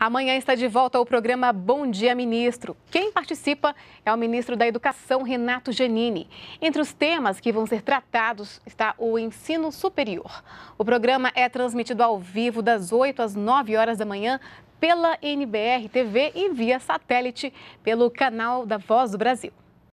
Amanhã está de volta o programa Bom Dia Ministro. Quem participa é o ministro da Educação, Renato Genini. Entre os temas que vão ser tratados está o ensino superior. O programa é transmitido ao vivo das 8 às 9 horas da manhã pela NBR TV e via satélite pelo canal da Voz do Brasil.